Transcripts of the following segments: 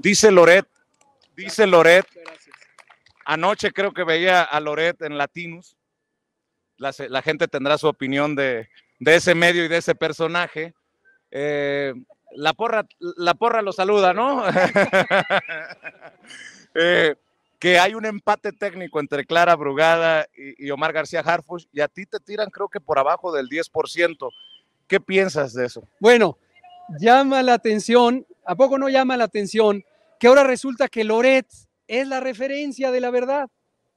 Dice Loret, dice Loret, anoche creo que veía a Loret en Latinus, la, gente tendrá su opinión de, ese medio y de ese personaje. Eh, la, porra, la porra lo saluda, ¿no? Eh, que hay un empate técnico entre Clara Brugada y, Omar García Harfush y a ti te tiran creo que por abajo del 10%. ¿Qué piensas de eso? Bueno, llama la atención, ¿a poco no llama la atención que ahora resulta que Loret es la referencia de la verdad.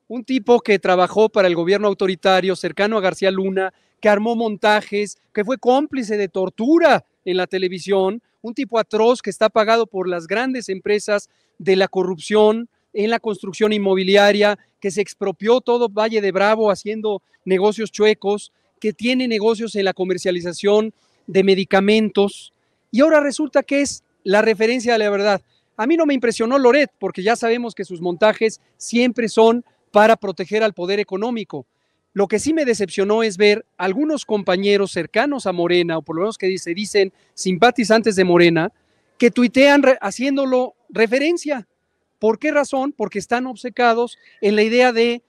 Un tipo que trabajó para el gobierno autoritario cercano a García Luna, que armó montajes, que fue cómplice de tortura en la televisión, un tipo atroz que está pagado por las grandes empresas de la corrupción en la construcción inmobiliaria, que se expropió todo Valle de Bravo haciendo negocios chuecos, que tiene negocios en la comercialización de medicamentos, y ahora resulta que es la referencia de la verdad. A mí no me impresionó Loret, porque ya sabemos que sus montajes siempre son para proteger al poder económico. Lo que sí me decepcionó es ver algunos compañeros cercanos a Morena, o por lo menos que se dicen simpatizantes de Morena, que tuitean haciéndolo referencia. ¿Por qué razón? Porque están obcecados en la idea de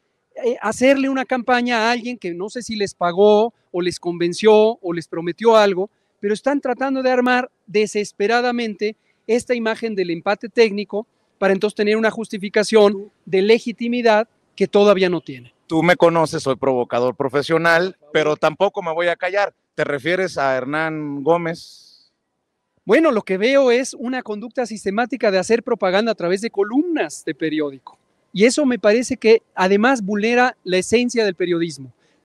eh, hacerle una campaña a alguien que no sé si les pagó o les convenció o les prometió algo, pero están tratando de armar desesperadamente esta imagen del empate técnico para entonces tener una justificación de legitimidad que todavía no tiene. Tú me conoces, soy provocador profesional, pero tampoco me voy a callar. ¿Te refieres a Hernán Gómez? Bueno, lo que veo es una conducta sistemática de hacer propaganda a través de columnas de periódico. Y eso me parece que además vulnera la esencia del periodismo.